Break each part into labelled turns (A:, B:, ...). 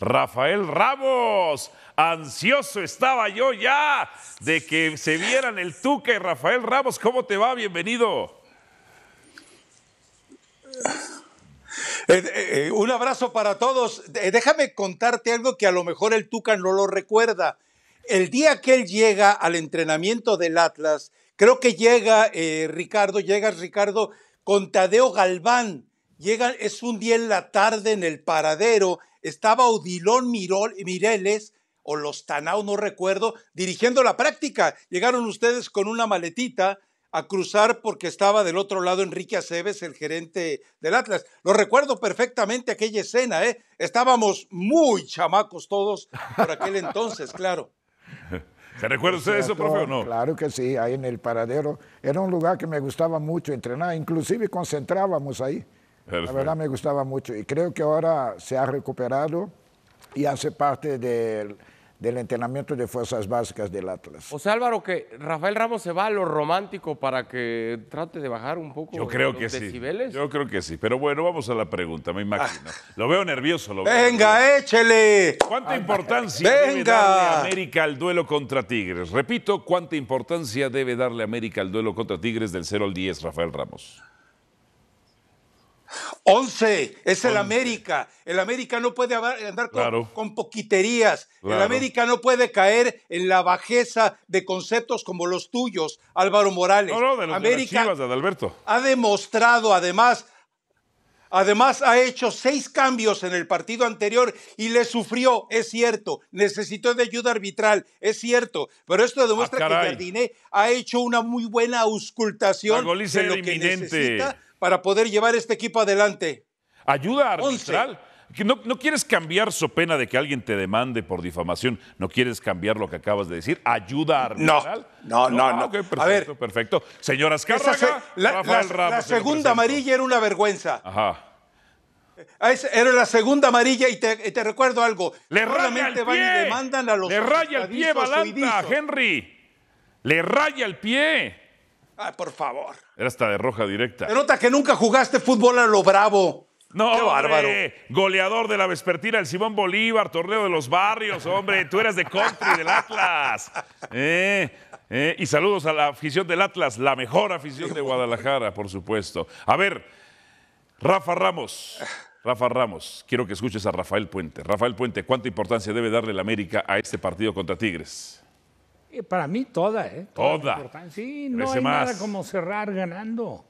A: Rafael Ramos. Ansioso estaba yo ya de que se vieran el Tuca y Rafael Ramos. ¿Cómo te va? Bienvenido.
B: Eh, eh, eh, un abrazo para todos. déjame contarte algo que a lo mejor el Tuca no lo recuerda. El día que él llega al entrenamiento del Atlas, creo que llega Ricardo, llega Ricardo con Tadeo Galván. Llega, es un día en la tarde en el paradero estaba Odilón Mireles o los Tanao, no recuerdo, dirigiendo la práctica. Llegaron ustedes con una maletita a cruzar porque estaba del otro lado Enrique Aceves, el gerente del Atlas. Lo recuerdo perfectamente aquella escena, ¿eh? Estábamos muy chamacos todos por aquel entonces, claro. ¿Se recuerda usted eso, profe, o no?
C: Claro que sí, ahí en el paradero. Era un lugar que me gustaba mucho entrenar, inclusive concentrábamos ahí. La verdad me gustaba mucho y creo que ahora se ha recuperado y hace parte del, entrenamiento de fuerzas básicas del Atlas.
D: O sea, Álvaro, que Rafael Ramos se va a lo romántico para que trate de bajar un poco Yo los que decibeles.
A: Yo creo que sí. Pero bueno, vamos a la pregunta, me imagino. Ah. Lo veo nervioso. Lo
D: Venga,
B: échele.
A: ¿Cuánta importancia debe darle América al duelo contra Tigres? Repito, ¿cuánta importancia debe darle América al duelo contra Tigres del 0 al 10, Rafael Ramos? 11, es el América. El América no puede andar con,
B: poquiterías. El América no puede caer en la bajeza de conceptos como los tuyos, Álvaro Morales. No, América
A: de Alberto.
B: ha demostrado, además, Además, ha hecho seis cambios en el partido anterior y le sufrió, es cierto. Necesitó de ayuda arbitral, es cierto. Pero esto demuestra ah, que Jardiné ha hecho una muy buena auscultación de lo que necesita para
A: poder llevar este equipo adelante. Ayuda arbitral. No, quieres cambiar su pena de que alguien te demande por difamación, no quieres cambiar lo que acabas de decir, ayuda arbitral. No, no, no. no, perfecto, a ver, perfecto. Señora Azcárraga, la,
B: segunda amarilla era una vergüenza. Ajá. Ah, era la segunda amarilla y te, recuerdo algo. Le raya el pie. le raya el pie, Balanta,
A: Henry. Le raya el pie por favor. Era hasta de roja directa. Se nota que nunca jugaste fútbol a lo bravo. No, Qué bárbaro. goleador de la vespertina, el Simón Bolívar, torneo de los barrios, hombre. Tú eras de country del Atlas. Eh, eh, y saludos a la afición del Atlas, la mejor afición de Guadalajara, por supuesto. A ver, Rafa Ramos. Rafa Ramos, quiero que escuches a Rafael Puente. Rafael Puente, ¿cuánta importancia debe darle la América a este partido contra Tigres? Eh, para mí toda, ¿eh? Toda. Sí, no hay nada como cerrar ganando.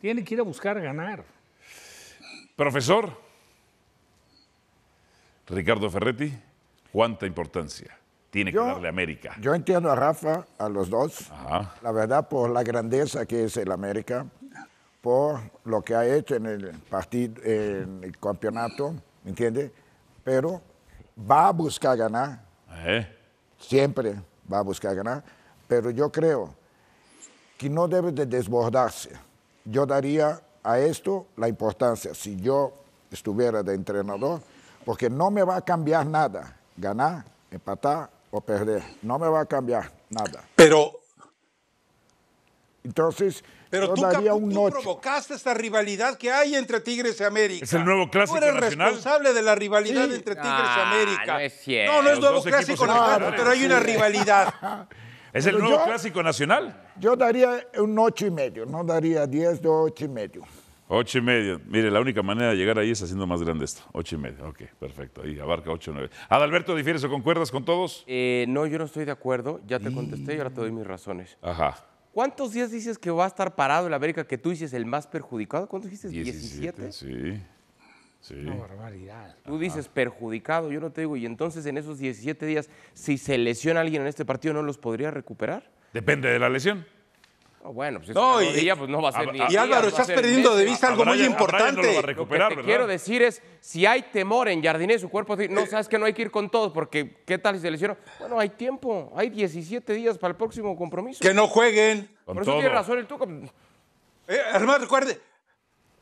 A: Tiene que ir a buscar
C: ganar. Profesor,
A: Ricardo Ferretti, ¿cuánta importancia tiene que darle América?
C: Yo entiendo a Rafa, a los dos. La verdad, por la grandeza que es el América, por lo que ha hecho en el partido, en el campeonato, ¿entiende? Pero va a buscar ganar. Eh. Siempre va a buscar ganar, pero yo creo que no debe de desbordarse. Yo daría a esto la importancia, si yo estuviera de entrenador, porque no me va a cambiar nada ganar, empatar o perder, no me va a cambiar nada. Pero entonces, pero tú, un
B: provocaste esta rivalidad que hay entre Tigres y América. Es el nuevo clásico nacional. Tú eres responsable de la rivalidad entre Tigres y ah, América.
D: No, no, es nuevo clásico nacional, pero hay una rivalidad.
C: ¿Es el nuevo clásico nacional? Yo daría un ocho y medio, no daría diez de ocho y medio.
A: Ocho y medio. Mire, la única manera de llegar ahí es haciendo más grande esto. Ocho y medio. Ok, perfecto. Ahí abarca
D: ocho y nueve. Adalberto, ¿difieres o concuerdas con todos? Eh, no, yo no estoy de acuerdo. Ya te contesté y ahora te doy mis razones. Ajá. ¿Cuántos días dices que va a estar parado el América que tú dices el más perjudicado? ¿Cuántos dijiste? 17. Sí. Sí. No,
A: barbaridad.
D: Tú dices perjudicado, yo no te digo. Y entonces en esos 17 días, si se lesiona alguien en este partido, ¿no los podría recuperar? Depende de la lesión. Oh, bueno, pues, no, y, pues no va a ser a, Y Álvaro, estás perdiendo de
B: vista algo muy importante.
D: lo, que te quiero decir es: si hay temor en Jardiné, su cuerpo, no sabes que no hay que ir con todos, porque ¿qué tal si se lesionó? Bueno, hay tiempo, hay 17 días para el próximo compromiso. Que no jueguen. Por eso tiene razón el Tuca. Eh, hermano, recuerde,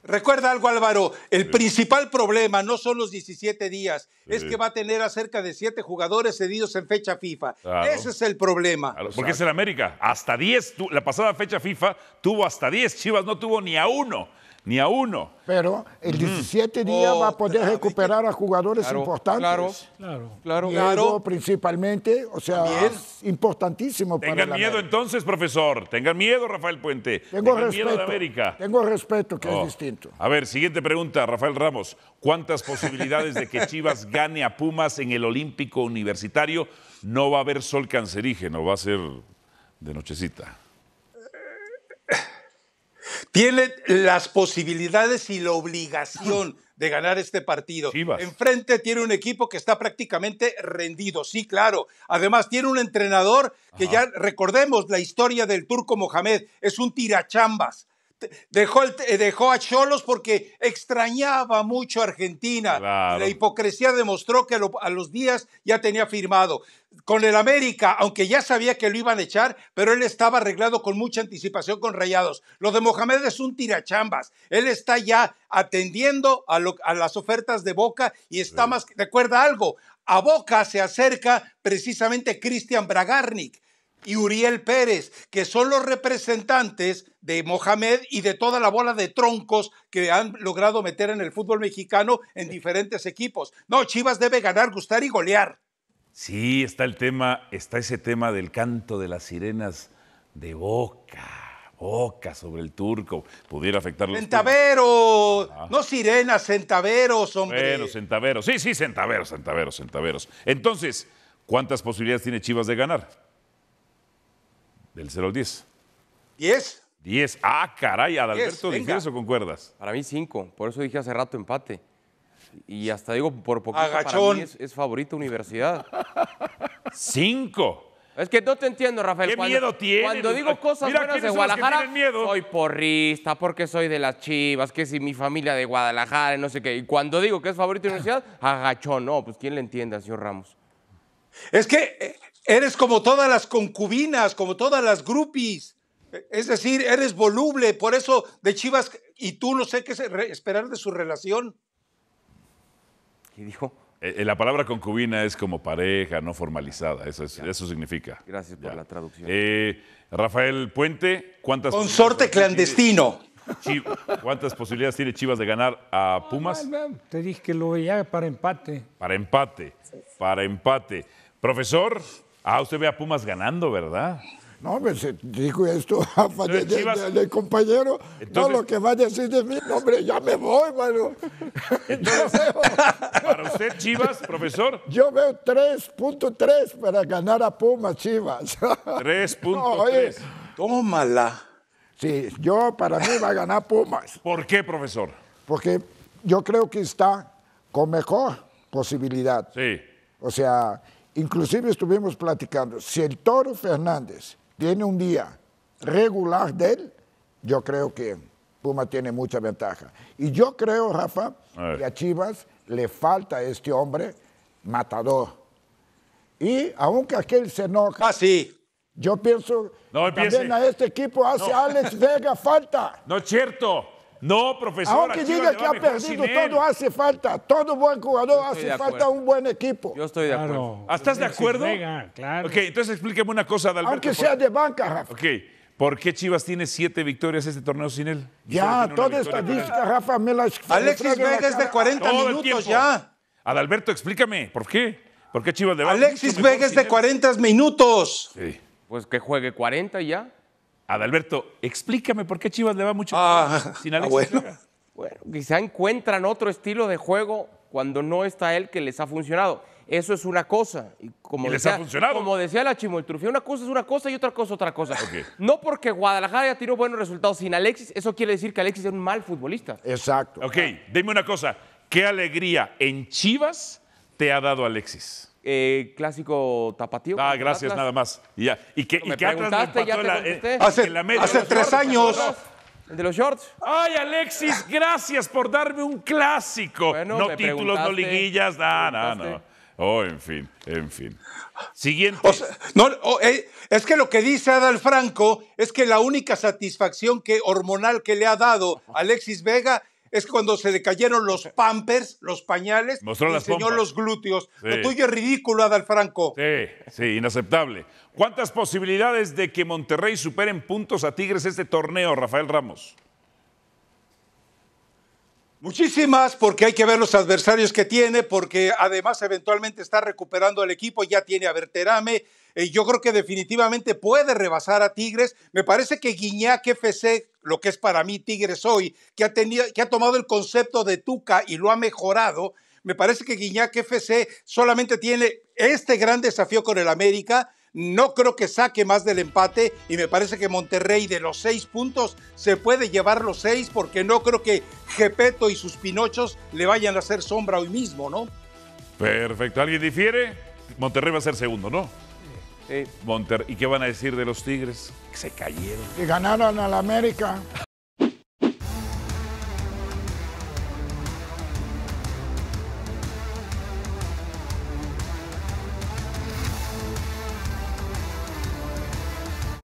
B: Recuerda algo, Álvaro, el principal problema no son los 17 días, es que va a tener a cerca de 7 jugadores cedidos en fecha FIFA. Ese es el problema. porque es en
A: América. Hasta 10, la pasada fecha FIFA tuvo hasta 10, Chivas no tuvo ni a uno ni a uno.
C: Pero el 17 día va a oh, poder ah, recuperar a jugadores importantes. Claro, claro, claro. principalmente, o sea, es importantísimo tengan Tengan miedo
A: entonces, profesor. Tengan miedo, Rafael Puente. Tengo respeto, miedo de América. Tengo
C: respeto, que es oh.
A: distinto. A ver, siguiente pregunta, Rafael Ramos. ¿Cuántas posibilidades de que Chivas gane a Pumas en el Olímpico Universitario? No va a haber sol cancerígeno, va a ser de nochecita. Tiene las
B: posibilidades y la obligación de ganar este partido. Enfrente tiene un equipo que está prácticamente rendido, sí, claro. Además, tiene un entrenador que ya recordemos la historia del turco Mohamed, es un tirachambas dejó, eh, dejó a Cholos porque extrañaba mucho a Argentina. La hipocresía demostró que a los días ya tenía firmado. Con el América, aunque ya sabía que lo iban a echar, pero él estaba arreglado con mucha anticipación con Rayados. Lo de Mohamed es un tirachambas. Él está ya atendiendo a, las ofertas de Boca y está más... más... Recuerda algo, a Boca se acerca precisamente Cristian Bragarnik y Uriel Pérez, que son los representantes de Mohamed y de toda la bola de troncos que han logrado meter en el fútbol mexicano en diferentes equipos. No, Chivas debe ganar, gustar y golear.
A: Sí, está el tema, está ese tema del canto de las sirenas de Boca. Boca sobre el turco, pudiera afectar los Centaveros, no sirenas, centaveros, hombre. Bueno, centaveros, sí, sí, centaveros, centaveros, centaveros. Entonces, ¿cuántas posibilidades tiene Chivas de ganar?
D: Del 0 al 10. 10. 10. Ah, caray, Adalberto, ¿dijeras o concuerdas? Para mí 5, por eso dije hace rato empate. Y hasta digo, por poco. para es, favorita universidad. 5. Es que no te entiendo, Rafael. ¿Qué miedo tienes? Cuando digo cosas buenas de Guadalajara, miedo? soy porrista, porque soy de las chivas, que si mi familia de Guadalajara, no sé qué. Y cuando digo que es favorito universidad, agachón. No, pues ¿quién le entiende al señor Ramos? Es
B: que eh, Eres como todas las concubinas, como todas las grupis. Es decir, eres voluble. Por eso de Chivas y tú no sé qué esperar de su relación.
A: ¿Qué dijo? Eh, eh, la palabra concubina es como pareja no formalizada. Eso, significa. Gracias por la traducción. Eh, Rafael Puente, ¿cuántas. Consorte clandestino. ¿Cuántas posibilidades tiene Chivas de ganar a Pumas? Te dije que lo veía para empate. Para empate, para empate. Profesor, Ah, usted ve a Pumas ganando, ¿verdad?
C: No, me dijo esto de, de, compañero. Todo lo que va a decir de mí, hombre, ya me voy, mano. Entonces,
A: para usted, Chivas, profesor.
C: Yo veo 3.3 para ganar a Pumas, Chivas.
A: 3.3.
C: Tómala. Sí, yo para mí va a ganar Pumas. ¿Por qué, profesor? Porque yo creo que está con mejor posibilidad. Sí. O sea, Inclusive estuvimos platicando, si el Toro Fernández tiene un día regular de él, yo creo que Puma tiene mucha ventaja. Y yo creo, Rafa, que a Chivas le falta este hombre matador. Y aunque aquel se enoja... Ah, yo pienso no, también a este equipo hace Alex Vega falta.
A: No es cierto. No,
C: profesor. Aunque diga que ha perdido todo, hace falta. Todo buen jugador hace falta un buen equipo. Yo
A: estoy de acuerdo. Ah, ¿Estás de acuerdo? claro. Ok, entonces explíqueme una cosa, Adalberto. Aunque sea
C: de banca, Rafa.
A: Ok. ¿Por qué Chivas tiene siete victorias este torneo sin él? Ya, toda estadística,
C: Rafa, me las... Alexis Vega de 40 minutos
A: ya. Adalberto, explícame, ¿por
D: qué? ¿Por qué Chivas de Alexis Vega de 40 minutos. Sí. Pues que juegue 40 ya. Adalberto, explícame por qué Chivas le va mucho ah, sin Alexis bueno. quizá encuentran otro estilo de juego cuando no está él que les ha funcionado. Eso es una cosa. Y como les decía, ha funcionado. Como decía la Chimoltrufía, una cosa es una cosa y otra cosa otra cosa. No porque Guadalajara haya tiró buenos resultados sin Alexis, eso quiere decir que Alexis es un mal futbolista.
A: Exacto. Ok, dime una cosa. ¿Qué alegría en Chivas te ha dado
D: Alexis? Eh, clásico tapatío. Ah, gracias, nada más. Y ya. Y que, y hace, tres años. ¿El de los shorts?
A: Ay, Alexis, gracias por darme un clásico. no títulos, no liguillas, nada, no, no. Oh, en fin, en fin. Siguiente. Eh, es que lo que dice
B: Adal Franco es que la única satisfacción que, hormonal que le ha dado Alexis Vega
A: es cuando se decayeron los
B: pampers, los pañales, Mostró enseñó los glúteos. Lo tuyo
A: es ridículo, Adal Franco. Sí, sí, inaceptable. ¿Cuántas posibilidades de que Monterrey supere en puntos a Tigres este torneo, Rafael Ramos?
B: Muchísimas, porque hay que ver los adversarios que tiene, porque además eventualmente está recuperando el equipo, ya tiene a Berterame, eh, yo creo que definitivamente puede rebasar a Tigres. Me parece que Guiñac FC, lo que es para mí Tigres hoy, que ha, tenido, que ha tomado el concepto de Tuca y lo ha mejorado, me parece que Guiñac FC solamente tiene este gran desafío con el América. No creo que saque más del empate y me parece que Monterrey de los seis puntos se puede llevar los seis porque no creo que Gepeto y sus pinochos le vayan a hacer sombra hoy mismo, ¿no?
A: Perfecto. ¿Alguien difiere? Monterrey va a ser segundo, ¿no? Monter, ¿y qué van a decir de los Tigres?
C: Que se cayeron. Que ganaron al América.